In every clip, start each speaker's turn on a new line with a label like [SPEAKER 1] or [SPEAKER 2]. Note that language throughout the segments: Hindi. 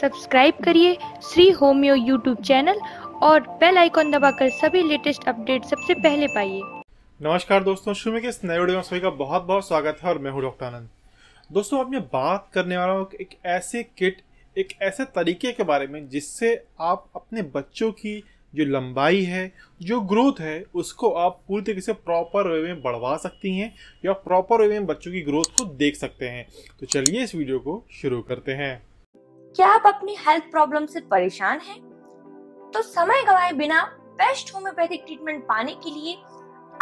[SPEAKER 1] सब्सक्राइब करिए श्री होम्यो यूट्यूब चैनल और बेल आइकॉन दबाकर सभी लेटेस्ट अपडेट सबसे पहले पाइए नमस्कार दोस्तों शुरू के इस नए वीडियो में सभी का बहुत बहुत स्वागत है और मैं हूँ डॉक्टर आनंद दोस्तों अब मैं बात करने वाला हूँ एक ऐसे किट एक ऐसे तरीके के बारे में जिससे आप अपने बच्चों की जो लंबाई है जो ग्रोथ है उसको आप पूरी तरीके से प्रॉपर वे में बढ़वा सकती हैं या प्रॉपर वे में बच्चों की ग्रोथ को देख सकते हैं तो चलिए इस वीडियो को शुरू करते हैं क्या आप अपनी हेल्थ प्रॉब्लम से परेशान हैं? तो समय गवाए बिना बेस्ट होम्योपैथिक ट्रीटमेंट पाने के लिए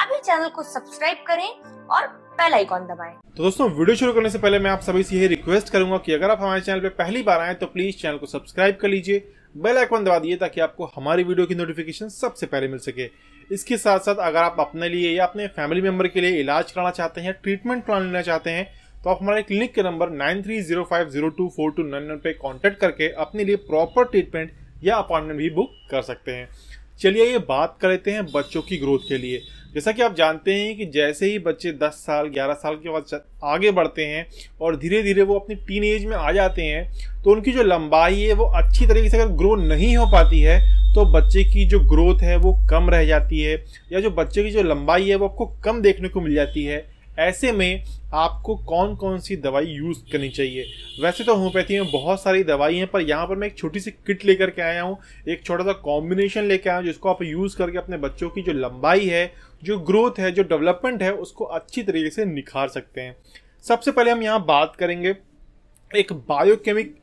[SPEAKER 1] अभी चैनल को सब्सक्राइब करें और बेल आइकॉन दबाएं। तो दोस्तों वीडियो शुरू करने से पहले मैं आप सभी से यही रिक्वेस्ट करूंगा कि अगर आप हमारे चैनल पर पहली बार आए तो प्लीज चैनल को सब्सक्राइब कर लीजिए बेल आइकॉन दबा दिए ताकि आपको हमारी वीडियो की नोटिफिकेशन सबसे पहले मिल सके इसके साथ साथ अगर आप अपने लिए या अपने फैमिली मेंबर के लिए इलाज कराना चाहते हैं ट्रीटमेंट प्लान लेना चाहते हैं तो आप हमारे क्लिनिक के number nine three zero five zero two four two nine nine पर कॉन्टैक्ट करके अपने लिए प्रॉपर ट्रीटमेंट या अपॉइंटमेंट भी बुक कर सकते हैं चलिए ये बात कर लेते हैं बच्चों की ग्रोथ के लिए जैसा कि आप जानते हैं कि जैसे ही बच्चे 10 साल 11 साल के बाद आगे बढ़ते हैं और धीरे धीरे वो अपनी टीन एज में आ जाते हैं तो उनकी जो लंबाई है वो अच्छी तरीके से अगर ग्रो नहीं हो पाती है तो बच्चे की जो ग्रोथ है वो कम रह जाती है या जो बच्चे की जो लंबाई है वो आपको कम देखने को मिल जाती है ऐसे में आपको कौन कौन सी दवाई यूज़ करनी चाहिए वैसे तो होम्योपैथी में बहुत सारी दवाई हैं पर यहाँ पर मैं एक छोटी सी किट लेकर के आया हूँ एक छोटा सा कॉम्बिनेशन लेकर आया हूँ जिसको आप यूज़ करके अपने बच्चों की जो लंबाई है जो ग्रोथ है जो डेवलपमेंट है उसको अच्छी तरीके से निखार सकते हैं सबसे पहले हम यहाँ बात करेंगे एक बायोकेमिक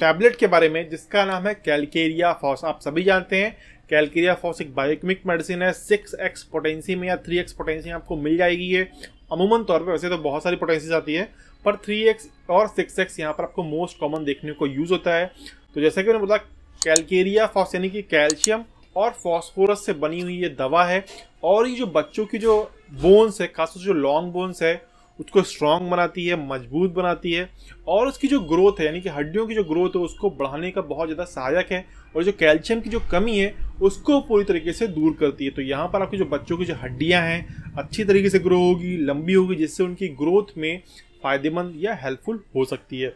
[SPEAKER 1] टैबलेट के बारे में जिसका नाम है कैलकेरिया फॉस आप सभी जानते हैं कैलकेरिया फॉस एक बायोकेमिक मेडिसिन है सिक्स एक्स पोटेंसी में या थ्री एक्स पोटेंसी में आपको मिल जाएगी ये अमूमन तौर पर वैसे तो बहुत सारी पोटेंसीज आती है पर एक्स और एक्स यहाँ पर आपको मोस्ट कॉमन देखने को यूज़ होता है तो जैसा कि मैंने बोला कैलकेरिया फॉस यानी कि कैल्शियम और फॉस्फोरस से बनी हुई ये दवा है और ये जो बच्चों की जो बोन्स है खासतौर जो लॉन्ग बोन्स है उसको स्ट्रांग बनाती है मजबूत बनाती है और उसकी जो ग्रोथ है यानी कि हड्डियों की जो ग्रोथ है उसको बढ़ाने का बहुत ज़्यादा सहायक है और जो कैल्शियम की जो कमी है उसको पूरी तरीके से दूर करती है तो यहाँ पर आपकी जो बच्चों की जो हड्डियाँ हैं अच्छी तरीके से ग्रो होगी लंबी होगी जिससे उनकी ग्रोथ में फ़ायदेमंद या हेल्पफुल हो सकती है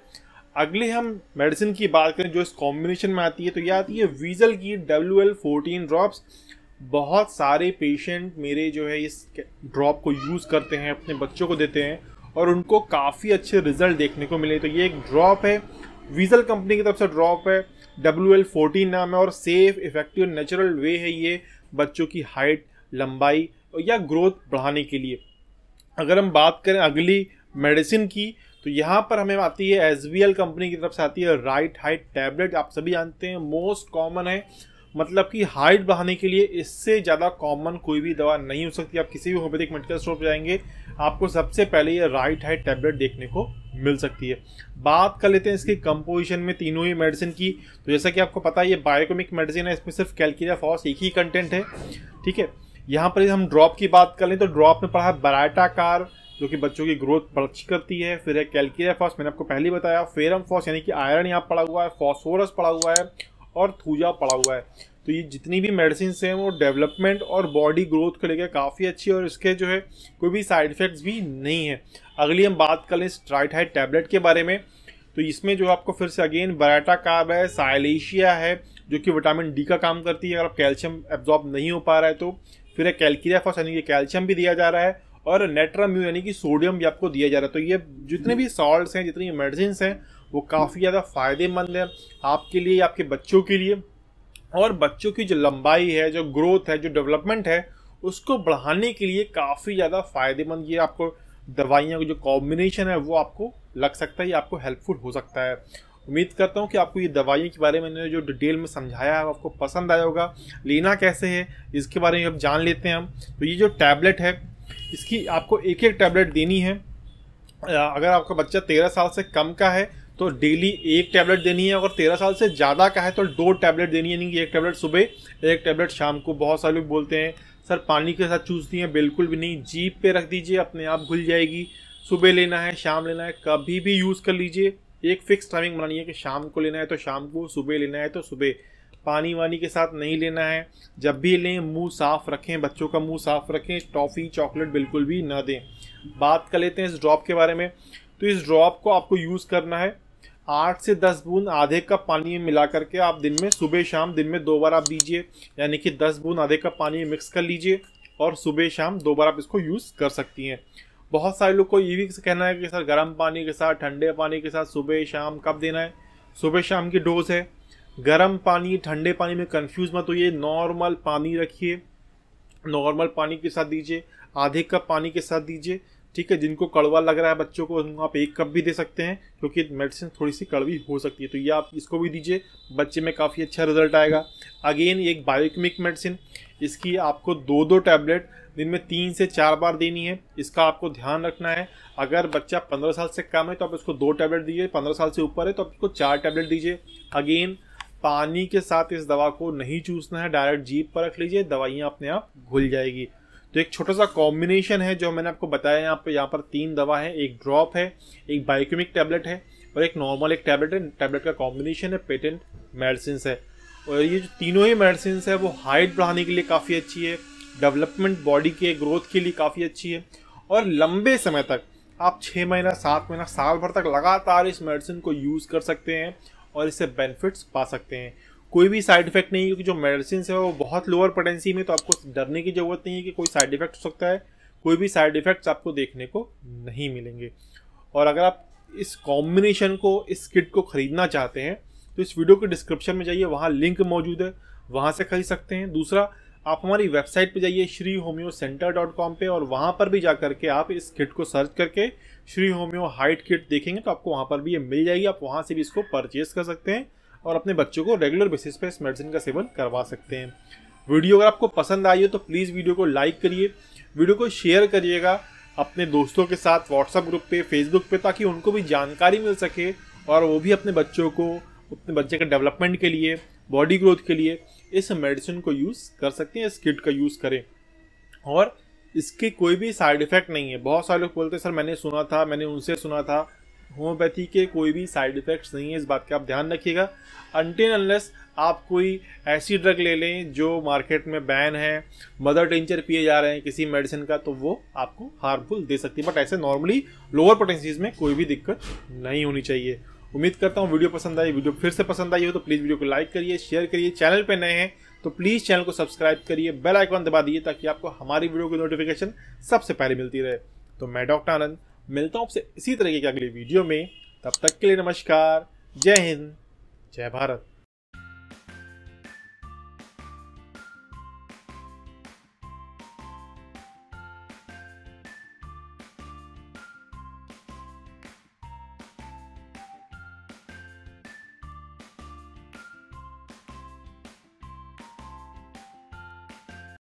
[SPEAKER 1] अगले हम मेडिसिन की बात करें जो इस कॉम्बिनेशन में आती है तो यह आती है वीजल की डब्ल्यू एल फोर्टीन ड्रॉप्स बहुत सारे पेशेंट मेरे जो है इस ड्रॉप को यूज़ करते हैं अपने बच्चों को देते हैं और उनको काफ़ी अच्छे रिजल्ट देखने को मिले तो ये एक ड्रॉप है वीजल कंपनी की तरफ से ड्रॉप है डब्ल्यू एल फोर्टीन नाम है और सेफ इफेक्टिव नेचुरल वे है ये बच्चों की हाइट लंबाई या ग्रोथ बढ़ाने के लिए अगर हम बात करें अगली मेडिसिन की तो यहाँ पर हमें आती है एस कंपनी की तरफ से आती है राइट हाइट टैबलेट आप सभी जानते हैं मोस्ट कॉमन है मतलब कि हाइट बढ़ाने के लिए इससे ज़्यादा कॉमन कोई भी दवा नहीं हो सकती आप किसी भी होम्योपैथिक मेडिकल स्टोर पर जाएंगे आपको सबसे पहले ये राइट हाइट टैबलेट देखने को मिल सकती है बात कर लेते हैं इसके कंपोजिशन में तीनों ही मेडिसिन की तो जैसा कि आपको पता है ये बायोकेमिक मेडिसिन है इसमें सिर्फ कैलकीरिया फॉस एक ही कंटेंट है ठीक है यहाँ पर हम ड्रॉप की बात कर लें तो ड्रॉप में पढ़ा है बराटा कार जो कि बच्चों की ग्रोथ अच्छी करती है फिर है कैलकीरिया फॉस मैंने आपको पहले बताया फेरम फॉस यानी कि आयरन यहाँ पड़ा हुआ है फॉस्फोरस पड़ा हुआ है और थूजा पड़ा हुआ है तो ये जितनी भी मेडिसिन हैं वो डेवलपमेंट और बॉडी ग्रोथ को लेकर काफ़ी अच्छी है और इसके जो है कोई भी साइड इफ़ेक्ट्स भी नहीं है अगली हम बात कर लें स्ट्राइटहाइड टैबलेट के बारे में तो इसमें जो आपको फिर से अगेन बराटा कार्ब है साइलेशिया है जो कि विटामिन डी का काम करती है अगर आप कैल्शियम एब्जॉर्ब नहीं हो पा रहा है तो फिर एक कैलकीरियाफॉस यानी कि कैल्शियम भी दिया जा रहा है और यू यानी कि सोडियम भी आपको दिया जा रहा है तो ये जितने भी सॉल्ट्स हैं जितनी मेडिसिन हैं वो काफ़ी ज़्यादा फायदेमंद है आपके लिए आपके बच्चों के लिए और बच्चों की जो लंबाई है जो ग्रोथ है जो डेवलपमेंट है उसको बढ़ाने के लिए काफ़ी ज़्यादा फायदेमंद ये आपको दवाइयों का जो कॉम्बिनेशन है वो आपको लग सकता है या आपको हेल्पफुल हो सकता है उम्मीद करता हूँ कि आपको ये दवाइयों के बारे में मैंने जो डिटेल में समझाया है आपको पसंद आया होगा लेना कैसे है इसके बारे में अब जान लेते हैं हम तो ये जो टैबलेट है इसकी आपको एक एक टैबलेट देनी है अगर आपका बच्चा तेरह साल से कम का है तो डेली एक टैबलेट देनी है अगर तेरह साल से ज़्यादा का है तो दो टैबलेट देनी है यानी कि एक टैबलेट सुबह एक टैबलेट शाम को बहुत सारे लोग बोलते हैं सर पानी के साथ चूसती हैं बिल्कुल भी नहीं जीप पे रख दीजिए अपने आप घुल जाएगी सुबह लेना है शाम लेना है कभी भी यूज़ कर लीजिए एक फिक्स टाइमिंग बनानी है कि शाम को लेना है तो शाम को सुबह लेना है तो सुबह पानी वानी के साथ नहीं लेना है जब भी लें मुंह साफ़ रखें बच्चों का मुंह साफ़ रखें टॉफ़ी चॉकलेट बिल्कुल भी ना दें बात कर लेते हैं इस ड्रॉप के बारे में तो इस ड्रॉप को आपको यूज़ करना है आठ से दस बूंद आधे कप पानी में मिला करके आप दिन में सुबह शाम दिन में दो बार आप दीजिए यानी कि दस बूंद आधे कप पानी में मिक्स कर लीजिए और सुबह शाम दो बार आप इसको यूज़ कर सकती हैं बहुत सारे लोग को ये भी कहना है कि सर गर्म पानी के साथ ठंडे पानी के साथ सुबह शाम कब देना है सुबह शाम की डोज है गर्म पानी ठंडे पानी में कन्फ्यूज़ मत होइए नॉर्मल पानी रखिए नॉर्मल पानी के साथ दीजिए आधे कप पानी के साथ दीजिए ठीक है जिनको कड़वा लग रहा है बच्चों को उनको आप एक कप भी दे सकते हैं क्योंकि मेडिसिन थोड़ी सी कड़वी हो सकती है तो ये आप इसको भी दीजिए बच्चे में काफ़ी अच्छा रिजल्ट आएगा अगेन एक बायोकेमिक मेडिसिन इसकी आपको दो दो टैबलेट दिन में तीन से चार बार देनी है इसका आपको ध्यान रखना है अगर बच्चा पंद्रह साल से कम है तो आप इसको दो टैबलेट दीजिए पंद्रह साल से ऊपर है तो आप इसको चार टैबलेट दीजिए अगेन पानी के साथ इस दवा को नहीं चूसना है डायरेक्ट जीप पर रख लीजिए दवाइयाँ अपने आप घुल जाएगी तो एक छोटा सा कॉम्बिनेशन है जो मैंने आपको बताया यहाँ पर यहाँ पर तीन दवा है एक ड्रॉप है एक बायोकेमिक टैबलेट है और एक नॉर्मल एक टैबलेट है टैबलेट का कॉम्बिनेशन है पेटेंट मेडिसिन है और ये जो तीनों ही मेडिसिन है वो हाइट बढ़ाने के लिए काफ़ी अच्छी है डेवलपमेंट बॉडी के ग्रोथ के लिए काफ़ी अच्छी है और लंबे समय तक आप छः महीना सात महीना साल भर तक लगातार इस मेडिसिन को यूज़ कर सकते हैं और इससे बेनिफिट्स पा सकते हैं कोई भी साइड इफेक्ट नहीं है क्योंकि जो मेडिसिन है वो बहुत लोअर पोटेंसी में तो आपको डरने की ज़रूरत नहीं है कि कोई साइड इफेक्ट हो सकता है कोई भी साइड इफेक्ट्स आपको देखने को नहीं मिलेंगे और अगर आप इस कॉम्बिनेशन को इस किट को ख़रीदना चाहते हैं तो इस वीडियो के डिस्क्रिप्शन में जाइए वहाँ लिंक मौजूद है वहाँ से खरीद सकते हैं दूसरा आप हमारी वेबसाइट पे जाइए Shri homeo centre dot com पर और वहाँ पर भी जा करके आप इस किट को सर्च करके श्री होम्यो हाइट किट देखेंगे तो आपको वहाँ पर भी ये मिल जाएगी आप वहाँ से भी इसको परचेज कर सकते हैं और अपने बच्चों को रेगुलर बेसिस पर इस मेडिसिन का सेवन करवा सकते हैं वीडियो अगर आपको पसंद आई हो तो प्लीज़ वीडियो को लाइक करिए वीडियो को शेयर करिएगा अपने दोस्तों के साथ व्हाट्सएप ग्रुप पे फेसबुक पे ताकि उनको भी जानकारी मिल सके और वो भी अपने बच्चों को अपने बच्चे के डेवलपमेंट के लिए बॉडी ग्रोथ के लिए इस मेडिसिन को यूज़ कर सकते हैं इस किट का यूज़ करें और इसके कोई भी साइड इफेक्ट नहीं है बहुत सारे लोग बोलते हैं सर मैंने सुना था मैंने उनसे सुना था होम्योपैथी के कोई भी साइड इफेक्ट्स नहीं है इस बात का आप ध्यान रखिएगा अनटेन अनलेस आप कोई ऐसी ड्रग ले लें जो मार्केट में बैन है मदर टेंचर पिए जा रहे हैं किसी मेडिसिन का तो वो आपको हार्मफुल दे सकती है बट ऐसे नॉर्मली लोअर पोटेंसीज में कोई भी दिक्कत नहीं होनी चाहिए उम्मीद करता हूँ वीडियो पसंद आई वीडियो फिर से पसंद आई हो तो प्लीज़ वीडियो को लाइक करिए शेयर करिए चैनल पर नए हैं तो प्लीज़ चैनल को सब्सक्राइब करिए बेल आइकॉन दबा दीजिए ताकि आपको हमारी वीडियो की नोटिफिकेशन सबसे पहले मिलती रहे तो मैं डॉक्टर आनंद मिलता हूँ आपसे इसी तरीके की अगली वीडियो में तब तक के लिए नमस्कार जय हिंद जय भारत